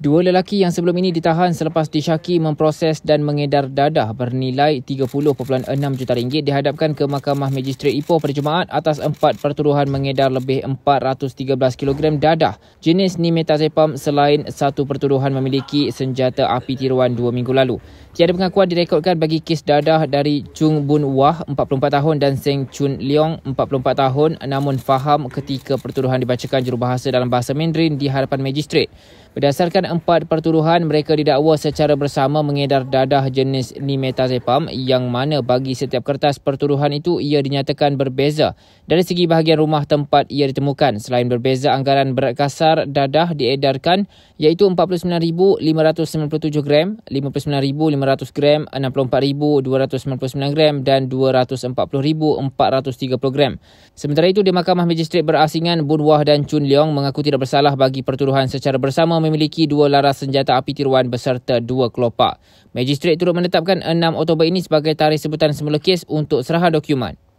Dua lelaki yang sebelum ini ditahan selepas disyaki memproses dan mengedar dadah bernilai 30.6 juta ringgit dihadapkan ke Mahkamah Magistrat Ipoh pada Jumaat atas empat pertuduhan mengedar lebih 413 kg dadah jenis nimetazepam selain satu pertuduhan memiliki senjata api tiruan dua minggu lalu. Tiada pengakuan direkodkan bagi kes dadah dari Chung Bun Wah 44 tahun dan Seng Chun Leong 44 tahun namun faham ketika pertuduhan dibacakan jurubahasa dalam bahasa Mandarin di hadapan magistrate. Berdasarkan empat pertuduhan, mereka didakwa secara bersama mengedar dadah jenis nimetazepam yang mana bagi setiap kertas pertuduhan itu ia dinyatakan berbeza dari segi bahagian rumah tempat ia ditemukan, selain berbeza anggaran berat kasar dadah diedarkan iaitu 49,597 gram, 59,500 gram, 64,299 gram dan 240,430 gram. Sementara itu, di Mahkamah Magistrate Berasingan, Bun Wah dan Chun Leong mengaku tidak bersalah bagi pertuduhan secara bersama memiliki dua laras senjata api tiruan beserta dua kelopak. Magistrate turut menetapkan 6 Otober ini sebagai tarikh sebutan semula kes untuk serahan dokumen.